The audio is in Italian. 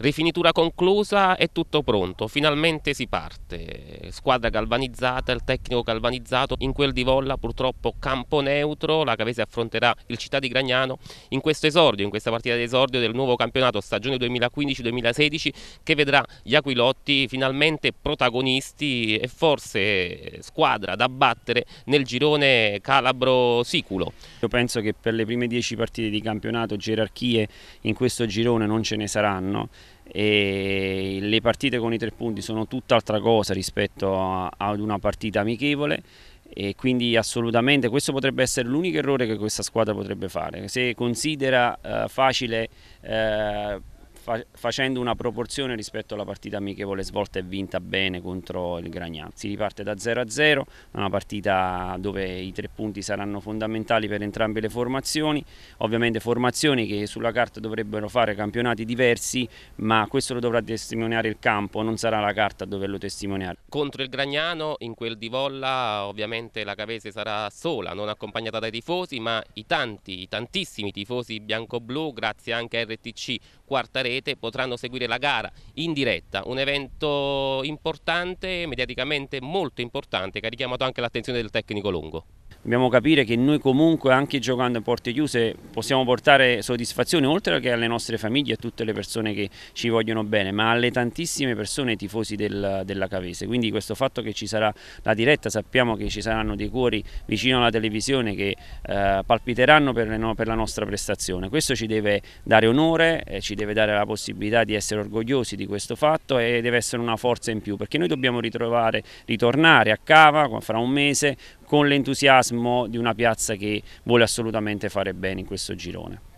Rifinitura conclusa, è tutto pronto, finalmente si parte. Squadra galvanizzata, il tecnico galvanizzato, in quel di Volla purtroppo campo neutro, la Cavese affronterà il Città di Gragnano in questo esordio, in questa partita d'esordio del nuovo campionato stagione 2015-2016 che vedrà gli Aquilotti finalmente protagonisti e forse squadra da battere nel girone Calabro-Siculo. Io penso che per le prime dieci partite di campionato gerarchie in questo girone non ce ne saranno e le partite con i tre punti sono tutt'altra cosa rispetto ad una partita amichevole e quindi assolutamente questo potrebbe essere l'unico errore che questa squadra potrebbe fare se considera eh, facile eh, fa facendo una proporzione rispetto alla partita amichevole svolta e vinta bene contro il Gragnano. Si riparte da 0 a 0, una partita dove i tre punti saranno fondamentali per entrambe le formazioni, ovviamente formazioni che sulla carta dovrebbero fare campionati diversi, ma questo lo dovrà testimoniare il campo, non sarà la carta a doverlo testimoniare. Contro il Gragnano, in quel di Volla, ovviamente la Cavese sarà sola, non accompagnata dai tifosi, ma i tanti, i tantissimi tifosi bianco-blu, grazie anche a RTC Quarta Rete, rete potranno seguire la gara in diretta, un evento importante, mediaticamente molto importante che ha richiamato anche l'attenzione del tecnico Longo dobbiamo capire che noi comunque anche giocando a porte chiuse possiamo portare soddisfazione oltre che alle nostre famiglie e a tutte le persone che ci vogliono bene, ma alle tantissime persone tifosi del, della Cavese. Quindi questo fatto che ci sarà la diretta, sappiamo che ci saranno dei cuori vicino alla televisione che eh, palpiteranno per, le, per, la nostra prestazione. Questo ci deve dare onore, eh, ci deve dare la possibilità di essere orgogliosi di questo fatto e deve essere una forza in più perché noi dobbiamo ritrovare, ritornare a Cava fra un mese con l'entusiasmo di una piazza che vuole assolutamente fare bene in questo girone.